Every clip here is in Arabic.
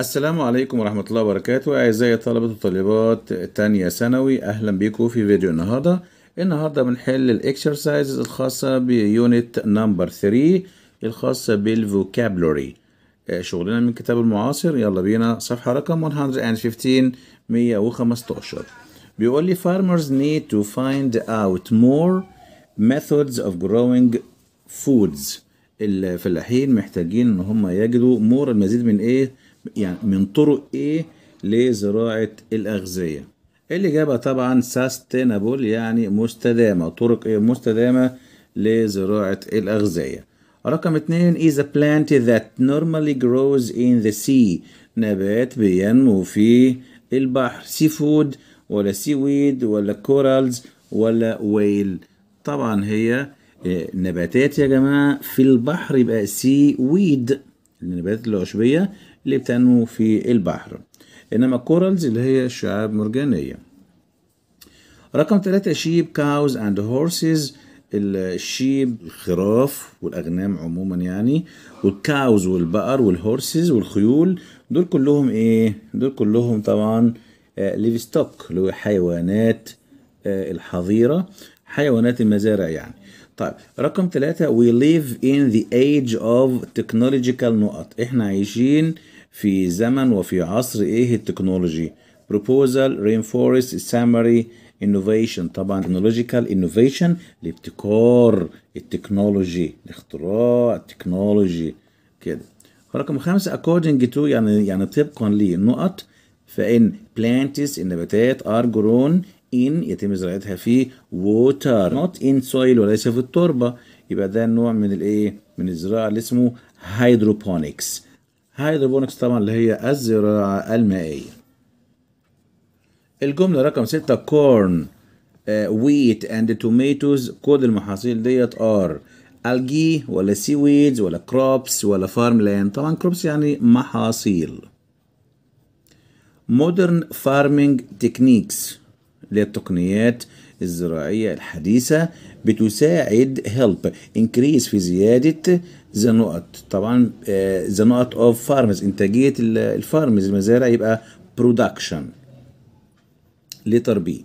السلام عليكم ورحمة الله وبركاته أعزائي الطلبة وطالبات تانية ثانوي أهلا بيكم في فيديو النهاردة النهاردة بنحل الإكسرسايزز الخاصة بيونت نمبر 3 الخاصة بالفوكابلوري آه، شغلنا من كتاب المعاصر يلا بينا صفحة رقم 115 115 بيقول لي farmers need to find out more methods of growing foods الفلاحين محتاجين إن هم يجدوا مور المزيد من إيه يعني من طرق ايه لزراعه الاغذيه الاجابه طبعا سستينابل يعني مستدامه طرق ايه مستدامه لزراعه الاغذيه رقم اتنين is a plant that normally grows in the sea نبات بينمو في البحر sea food ولا sea weed ولا corals ولا ويل طبعا هي إيه، نباتات يا جماعة في البحر يبقى سي ويد النباتات العشبية اللي بتنمو في البحر إنما كورالز اللي هي شعاب مرجانية رقم ثلاثة شيب كاوز أند هورسز الشيب الخراف والأغنام عموما يعني والكاوز والبقر والهورسز والخيول دول كلهم إيه؟ دول كلهم طبعا ليف آه، ستوك اللي هو حيوانات آه، الحظيرة حيوانات المزارع يعني طيب رقم ثلاثة we live in the age of technological نقط احنا عايشين في زمن وفي عصر ايه التكنولوجي proposal reinforce summary innovation طبعا technological innovation الابتكار التكنولوجي الاختراع التكنولوجي كده رقم خمسة according to يعني يعني طبقا للنقط فإن plants النباتات are grown in يتم زراعتها في water not in soil وليس في التربة يبقى ده نوع من الايه من الزراعة اللي اسمه hydroponics هايدروبونكس طبعا اللي هي الزراعة المائية الجملة رقم ستة كورن ويت اند توميتوز كل المحاصيل ديت ار الجي ولا سي ويدز ولا كروبس ولا فارم لاند طبعا كروبس يعني محاصيل مودرن فارمينج تكنيكس اللي هي التقنيات الزراعية الحديثة بتساعد هيلب انكريز في زيادة ذا نقط طبعا ذا نقط اوف فارمز انتاجيه الفارمز المزارع يبقى برودكشن لتر بي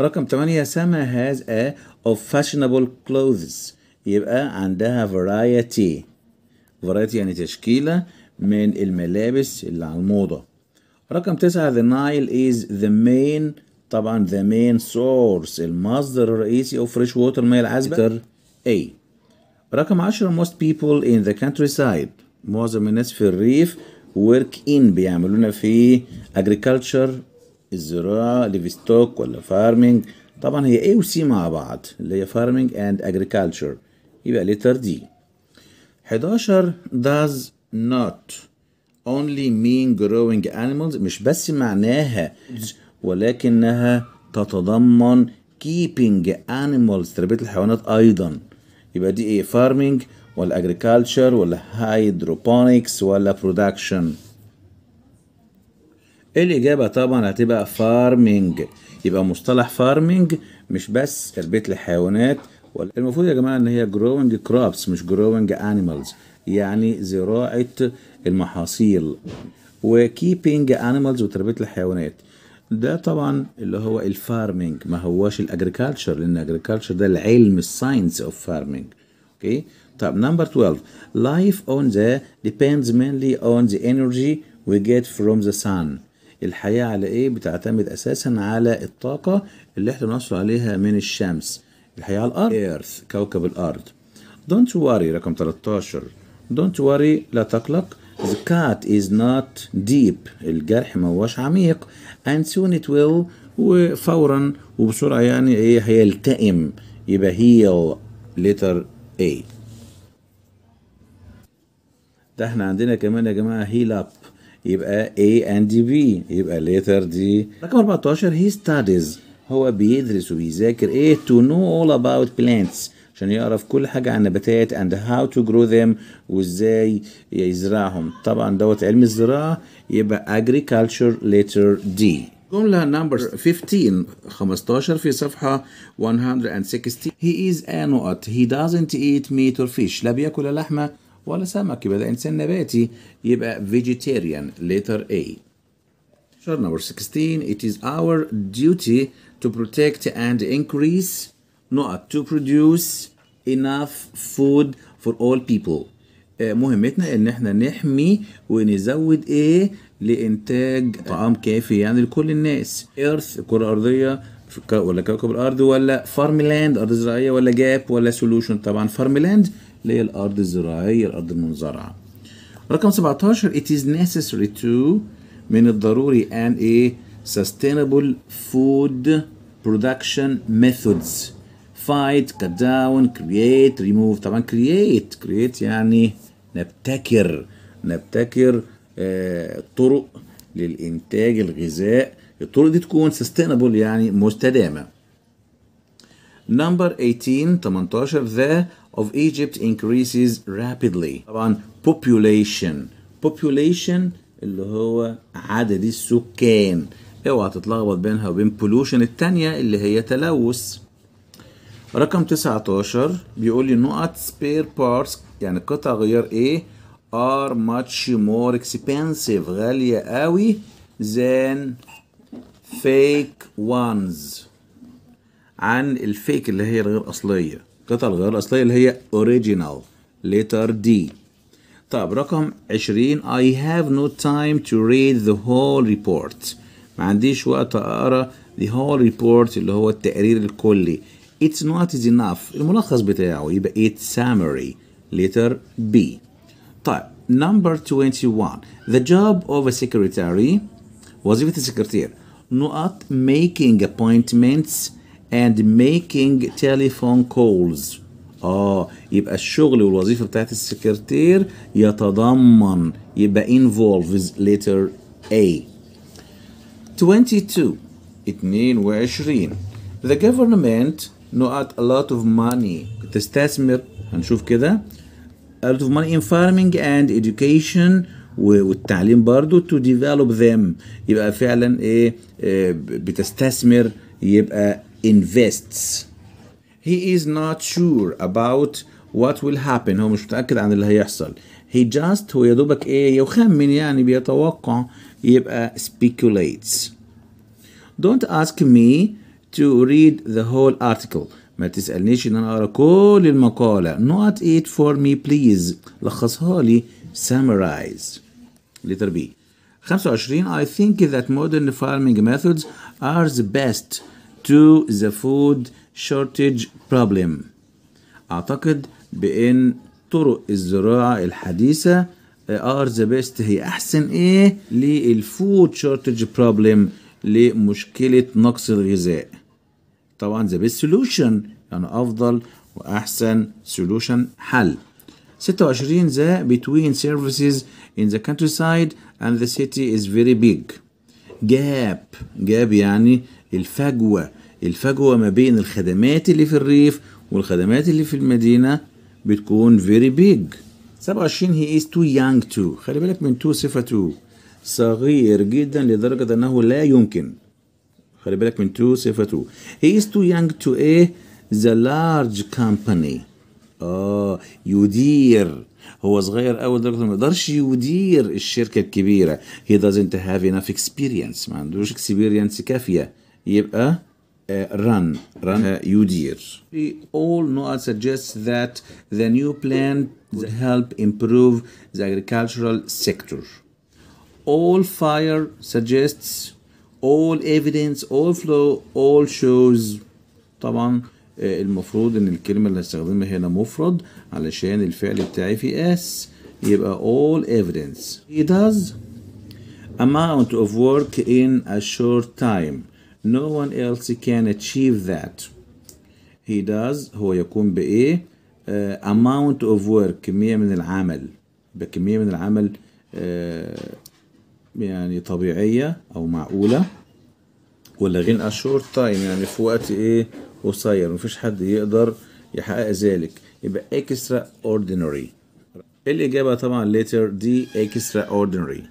رقم 8 سما هاز ا اوف فاشنبل كلوذز يبقى عندها فرايتي فرايتي يعني تشكيلة من الملابس اللي على الموضة رقم 9 ذا نايل از ذا مين طبعا ذا مين سورس المصدر الرئيسي او فريش ووتر ميه العذبة اي رقم 10 most people in the countryside معظم الناس في الريف work in بيعملونا في agriculture الزراعة livestock ولا farming طبعا هي A و C مع بعض اللي هي farming and agriculture يبقى letter D 11 does not only mean growing animals مش بس معناها ولكنها تتضمن keeping animals تربية الحيوانات أيضا يبقى دي ايه فارمينج ولا اجريكالتشر ولا هايدروبونكس ولا برودكشن الإجابة طبعا هتبقى فارمينج يبقى مصطلح فارمينج مش بس تربية الحيوانات المفروض يا جماعة إن هي جروينج كروبس مش جروينج أنيمالز يعني زراعة المحاصيل وكيبينج أنيمالز وتربية الحيوانات ده طبعا اللي هو الفارمنج ما هواش الاجريكالتشر لان الاجريكالتشر ده العلم الساينس اوف فارمنج اوكي طب نمبر 12 لايف اون ذا ديبيندز مينلي اون ذا انرجي وي جيت فروم ذا sun الحياة على ايه بتعتمد اساسا على الطاقة اللي احنا بنحصل عليها من الشمس الحياة على الارض ايرث كوكب الارض don't worry رقم 13 don't worry لا تقلق The cut is not deep الجرح ما هوش عميق and soon it will وفورا وبسرعة يعني ايه هيلتئم يبقى heal letter A ده احنا عندنا كمان يا جماعة heal up يبقى A and B يبقى letter D رقم 14 he studies هو بيدرس وبيذاكر ايه to know all about plants عشان يعرف كل حاجة عن النباتات and how to grow them وازاي يزرعهم طبعا دوت علم الزراعة يبقى agriculture letter D جملة نمبر 15 15 في صفحة 160 he is a nut he doesn't eat meat or fish لا بياكل لحمة ولا سمك يبقى ده إنسان نباتي يبقى vegetarian letter A نمبر 16 it is our duty to protect and increase نقط to produce enough food for all people آه، مهمتنا ان احنا نحمي ونزود ايه لانتاج طعام كافي يعني لكل الناس ايرث الكره الارضيه ولا كوكب الارض ولا فارم لاند ارض زراعيه ولا جاب ولا سولوشن طبعا فارم لاند اللي هي الارض الزراعيه الارض المنزرعه رقم 17 it is necessary to من الضروري ان ايه sustainable food production methods fight cut down create remove طبعا create create يعني نبتكر نبتكر طرق للإنتاج الغذاء الطرق دي تكون sustainable يعني مستدامة Number 18 18 the of Egypt increases rapidly طبعا population population اللي هو عدد السكان اوعى تتلخبط بينها وبين بولوشن التانية اللي هي تلوث رقم 19 بيقول لي نقط سبير بارتس يعني قطع غيار ايه are much more expensive غالية قوي than fake ones عن الفيك اللي هي الغير أصلية قطع الغير الأصلية اللي هي original letter D طب رقم 20 I have no time to read the whole report ما عنديش وقت اقرا the whole report اللي هو التقرير الكلي it's not enough الملخص بتاعه يبقى it's summary letter B طيب number 21 the job of a secretary وظيفة السكرتير not making appointments and making telephone calls اه يبقى الشغل والوظيفة بتاعت السكرتير يتضمن يبقى involves letter A 22 22 The government not a lot of money بتستثمر هنشوف كده a lot of money in farming and education والتعليم برضو to develop them يبقى فعلا ايه, إيه بتستثمر يبقى invests he is not sure about what will happen هو مش متأكد عن اللي هيحصل he just هو يا دوبك ايه يخمن يعني بيتوقع يبقى speculates don't ask me to read the whole article ما تسألنيش إن أنا أقرأ كل المقالة not it for me please لخصها لي summarize letter B 25 I think that modern farming methods are the best to the food shortage problem أعتقد بأن طرق الزراعة الحديثة ار ذا بيست هي احسن ايه للفود شورتج بروبلم لمشكله نقص الغذاء طبعا ذا بيست سولوشن يعني افضل واحسن سولوشن حل 26 بتوين سيرفيسز services in the countryside and the city is very big جاب جاب يعني الفجوة الفجوة ما بين الخدمات اللي في الريف والخدمات اللي في المدينة بتكون very big 27 هي از تو يانج تو خلي بالك من تو صفة تو صغير جدا لدرجة أنه لا يمكن خلي بالك من تو صفة تو هي از تو يانج تو إيه ذا لارج كامباني آه يدير هو صغير قوي لدرجه ما يقدرش يدير الشركه الكبيره he doesn't have enough experience ما عندوش experience كافيه يبقى uh, run, run uh, eh, UDIR. All NOAA suggest that the new plan would help improve the agricultural sector. All fire suggests, all evidence, all flow, all shows. طبعا eh، المفروض ان الكلمة اللي هستخدمها هنا مفرد علشان الفعل بتاعي في S يبقى all evidence. He does amount of work in a short time. No one else can achieve that. He does هو يقوم بإيه؟ uh, amount of work كمية من العمل بكمية من العمل uh, يعني طبيعية أو معقولة ولا غير a short time يعني في وقت إيه قصير مفيش حد يقدر يحقق ذلك يبقى extraordinary الإجابة طبعا letter D extraordinary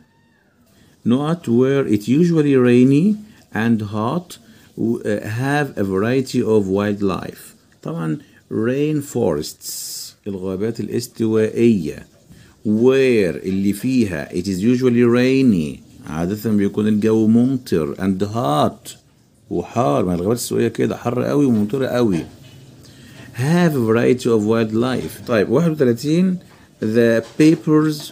not where it usually rainy and hot uh, have a variety of wildlife طبعا rainforests الغابات الاستوائية where اللي فيها it is usually rainy عادة بيكون الجو ممطر and hot وحار ما الغابات الاستوائية كده حر قوي وممطرة قوي have a variety of wildlife طيب 31 the papers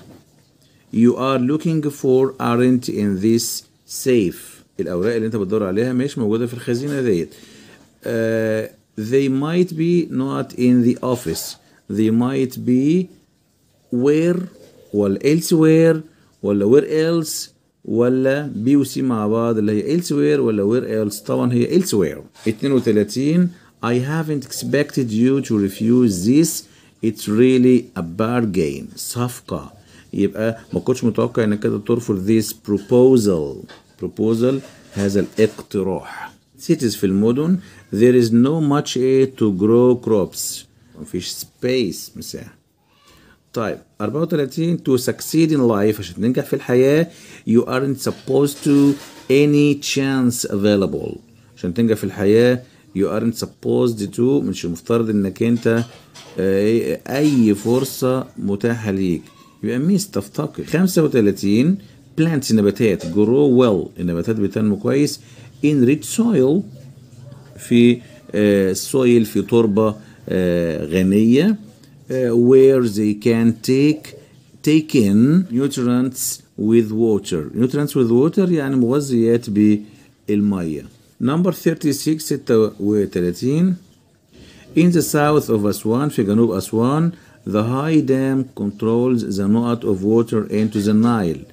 you are looking for aren't in this safe الاوراق اللي انت بتدور عليها مش موجوده في الخزينه ديت uh, they might be not in the office they might be where ولا elsewhere ولا where else ولا بي وسي مع بعض اللي هي elsewhere ولا where else طبعا هي elsewhere 32 I haven't expected you to refuse this it's really a bargain صفقة يبقى ما كنتش متوقع انك كده ترفض this proposal proposal هذا الاقتراح cities في المدن there is no much a to grow crops مفيش space مساحة طيب 34 to succeed in life عشان تنجح في الحياة you aren't supposed to any chance available عشان تنجح في الحياة you aren't supposed to مش المفترض انك انت اي فرصة متاحة ليك يبقى ميس تفتقد 35 plants النباتات grow well النباتات بتنمو كويس in rich soil في uh, soil في تربة uh, غنية uh, where they can take take in nutrients with water nutrients with water يعني مغذيات بالمية number 36 in the south of Aswan في جنوب Aswan, the high dam controls the amount of water into the Nile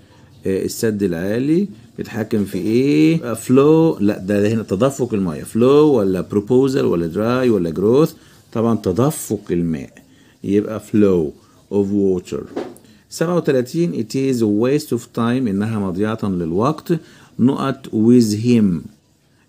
آه، السد العالي بيتحكم في ايه فلو آه، لا ده, ده هنا تدفق الميه فلو ولا بروبوزال ولا دراي ولا جروث طبعا تدفق الماء يبقى فلو اوف ووتر 37 it is a waste of time انها مضيعة للوقت نقط with him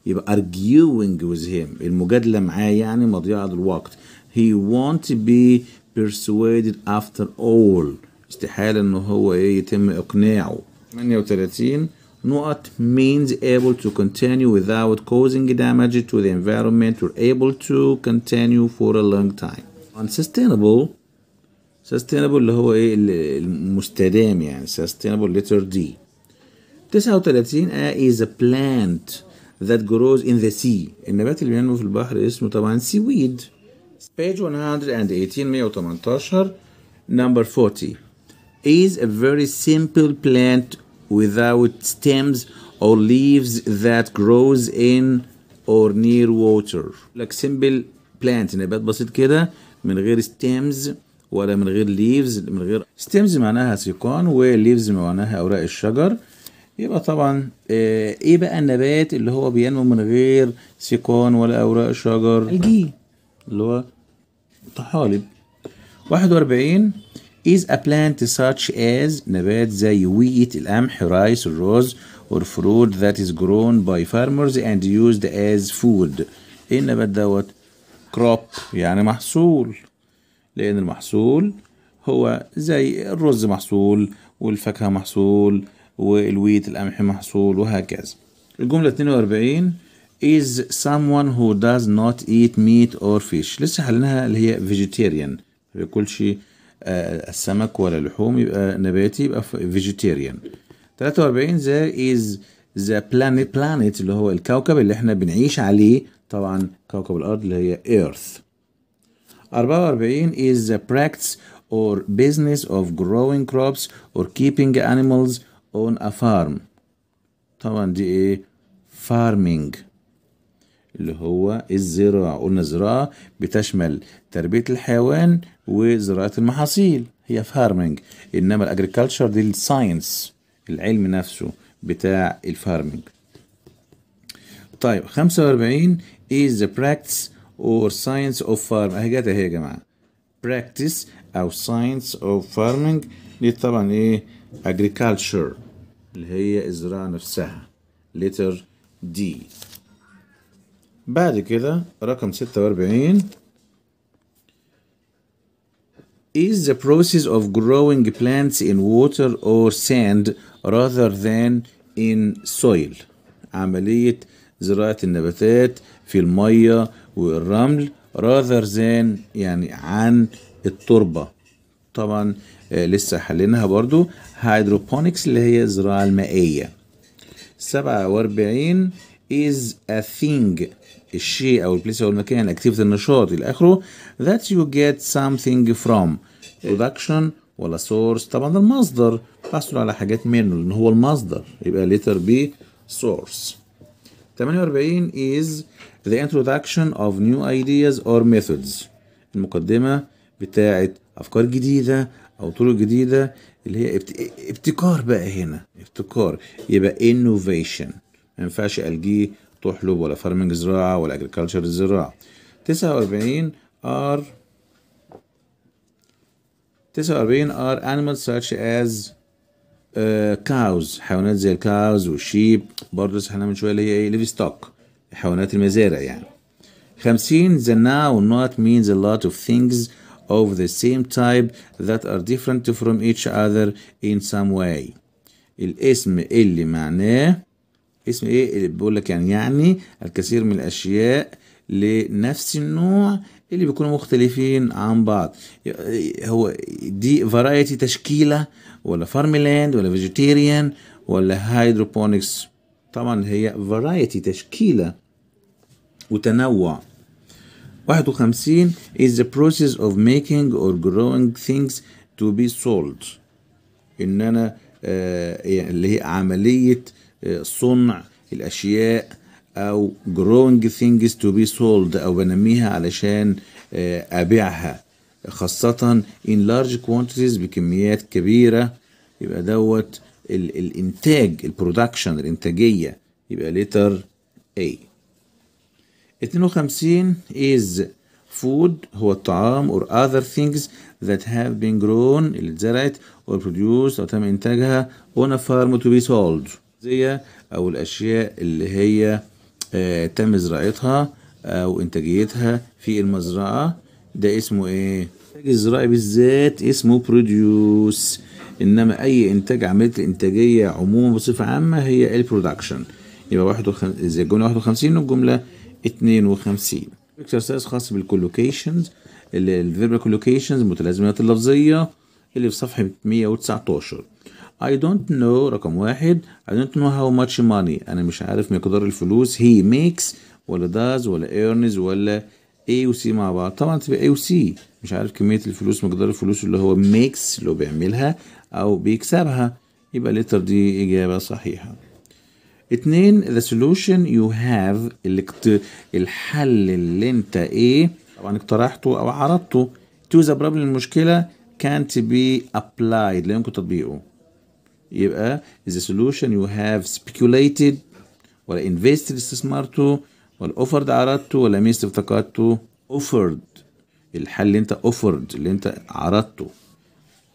يبقى arguing with him المجادلة معاه يعني مضيعة للوقت he won't be persuaded after all استحالة ان هو ايه يتم اقناعه 38 not means able to continue without causing damage to the environment or able to continue for a long time unsustainable sustainable اللي هو ايه المستدام يعني sustainable letter D 39 A is a plant that grows in the sea النبات اللي بينمو في البحر اسمه طبعا seaweed page 118 118 number 40 is a very simple plant without stems or leaves that grows in or near water لك simple plant نبات بسيط كده من غير stems ولا من غير leaves من غير stems معناها سيقان و leaves معناها أوراق الشجر يبقى طبعا آه، ايه بقى النبات اللي هو بينمو من غير سيقان ولا أوراق شجر؟ الجي اللي هو طحالب 41 is a plant such as نبات زي wheat القمح rice الرز or fruit that is grown by farmers and used as food ايه النبات دوت crop يعني محصول لان المحصول هو زي الرز محصول والفاكهة محصول والويت القمح محصول وهكذا الجملة 42 is someone who does not eat meat or fish لسه حلناها اللي هي vegetarian ما بياكلش آه، السمك ولا اللحوم يبقى نباتي يبقى فيجيتيريان 43 there is the planet بلانيت اللي هو الكوكب اللي احنا بنعيش عليه طبعا كوكب الارض اللي هي earth 44 is the practice or business of growing crops or keeping animals on a farm طبعا دي ايه farming اللي هو الزراعة قلنا الزراعة بتشمل تربية الحيوان وزراعه المحاصيل هي فارمنج انما الاجريكلتشر دي الساينس العلم نفسه بتاع الفارمنج طيب 45 is the practice or science of farm اهي جت اهي يا جماعه practice او science of farming دي طبعا ايه agriculture اللي هي الزراعه نفسها letter D بعد كده رقم 46 is the process of growing plants in water or sand rather than in soil عملية زراعة النباتات في المية والرمل rather than يعني عن التربة طبعا آه، لسه حلينها برضو hydroponics اللي هي الزراعة المائية سبعة واربعين is a thing الشيء او البليس او المكان اكتيفيتي يعني النشاط الى اخره ذات يو جيت سامثينج فروم برودكشن ولا سورس طبعا ده المصدر بحصل على حاجات منه لان هو المصدر يبقى ليتر بي سورس 48 is the introduction of new ideas or methods المقدمة بتاعة أفكار جديدة أو طرق جديدة اللي هي ابتكار بقى هنا ابتكار يبقى innovation ما ينفعش ألجيه تحلب ولا فارمنج زراعة ولا اجريكلتشر زراعة تسعة وأربعين are تسعة وأربعين are animals such as كاوز آه، uh, حيوانات زي الكاوز والشيب برضه احنا من شويه اللي هي ايه ليف ستوك حيوانات المزارع يعني 50 the noun not means a lot of things of the same type that are different from each other in some way الاسم اللي معناه اسم ايه اللي بيقول لك يعني يعني الكثير من الاشياء لنفس النوع اللي بيكونوا مختلفين عن بعض هو دي فرايتي تشكيله ولا فارميلاند ولا فيجيتيريان ولا هيدروبونكس طبعا هي فرايتي تشكيله وتنوع 51 is the process of making or growing things to be sold ان انا آه يعني اللي هي عمليه آه، صنع الاشياء او growing things to be sold او بنميها علشان آه، ابيعها خاصة in large quantities بكميات كبيرة يبقى دوت ال الانتاج البرودكشن الانتاجية يبقى letter A 52 is food هو الطعام or other things that have been grown اللي اتزرعت or produced أو تم إنتاجها on a farm to be sold الأغذية أو الأشياء اللي هي آه، تم زراعتها أو إنتاجيتها في المزرعة ده اسمه إيه؟ الإنتاج الزراعي بالذات اسمه بروديوس إنما أي إنتاج عملية الإنتاجية عموما بصفة عامة هي البرودكشن يبقى 51 زي الجملة 51 والجملة 52 اكسرسايز خاص بالكولوكيشنز الفيربال كولوكيشنز المتلازمات اللفظية اللي في صفحة 119 I don't know رقم واحد I don't know how much money أنا مش عارف مقدار الفلوس he makes ولا does ولا earns ولا A و C مع بعض طبعا تبقى A و C مش عارف كمية الفلوس مقدار الفلوس اللي هو makes اللي هو بيعملها أو بيكسبها يبقى letter دي إجابة صحيحة اتنين the solution you have الاكت... الحل اللي انت ايه طبعا اقترحته او عرضته to the problem المشكلة can't be applied لا يمكن تطبيقه يبقى is a solution you have speculated ولا invested استثمرته ولا offered عرضته ولا missed افتقدته offered الحل اللي انت offered اللي انت عرضته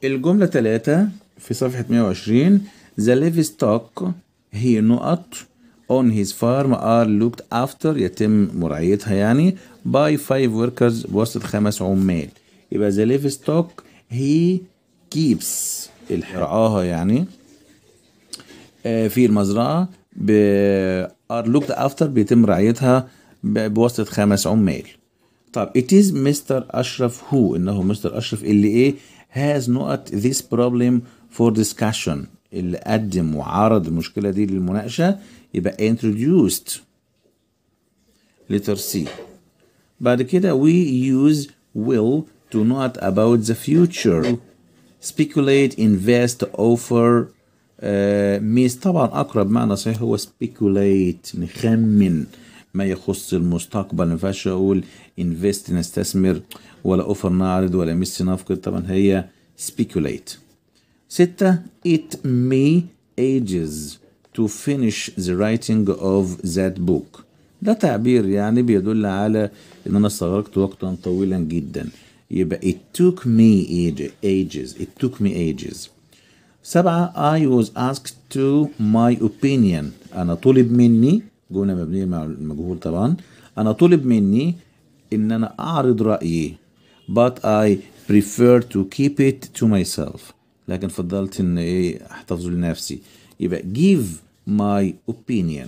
الجملة ثلاثة في صفحة 120 The livestock هي نقط on his farm are looked after يتم مراعيتها يعني by five workers بواسطة خمس عمال يبقى the livestock he keeps الحرعاها يعني في المزرعة are looked after بيتم رعايتها بواسطة خمس عمال طب it is Mr. أشرف who إنه مستر أشرف اللي إيه has not this problem for discussion اللي قدم وعرض المشكلة دي للمناقشة يبقى introduced letter C بعد كده we use will to not about the future speculate invest offer آه، ميز طبعا أقرب معنى صحيح هو سبيكوليت نخمن ما يخص المستقبل ما ينفعش أقول انفست نستثمر ولا أوفر نعرض ولا ميس نفقد طبعا هي سبيكوليت ستة it may ages to finish the writing of that book ده تعبير يعني بيدل على ان انا استغرقت وقتا طويلا جدا يبقى it took me ages it took me ages سبعة I was asked to my opinion أنا طلب مني جملة مبنية مع المجهول طبعا أنا طلب مني إن أنا أعرض رأيي but I prefer to keep it to myself لكن فضلت إن إيه أحتفظه لنفسي يبقى give my opinion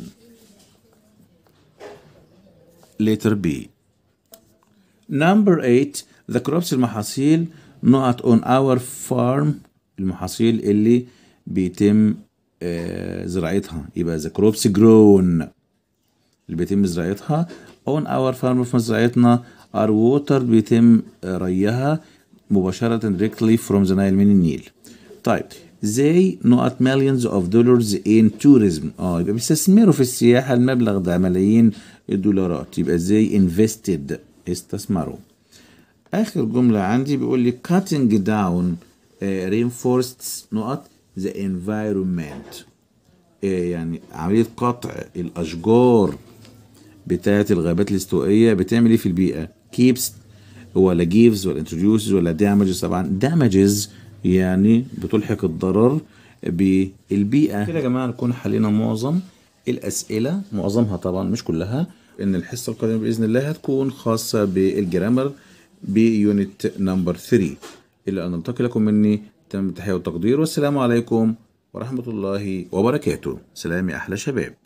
letter B number 8 the crops المحاصيل not on our farm المحاصيل اللي بيتم آه، زراعتها يبقى the crops grown اللي بيتم زراعتها on our farm في مزرعتنا our water بيتم ريها مباشرة directly from the Nile من النيل طيب they not millions of dollars in tourism اه يبقى بيستثمروا في السياحة المبلغ ده ملايين الدولارات يبقى they invested استثمروا آخر جملة عندي بيقول لي cutting down آه، reinforced نقط the environment آه، يعني عملية قطع الأشجار بتاعة الغابات الاستوائية بتعمل إيه في البيئة؟ keeps ولا gives ولا introduces ولا damages طبعا damages يعني بتلحق الضرر بالبيئة كده يا جماعة نكون حلينا معظم الأسئلة معظمها طبعا مش كلها إن الحصة القادمة بإذن الله هتكون خاصة بالجرامر بيونت نمبر 3 إلى أن نلتقي لكم مني تم التحية والتقدير والسلام عليكم ورحمة الله وبركاته سلام يا أحلى شباب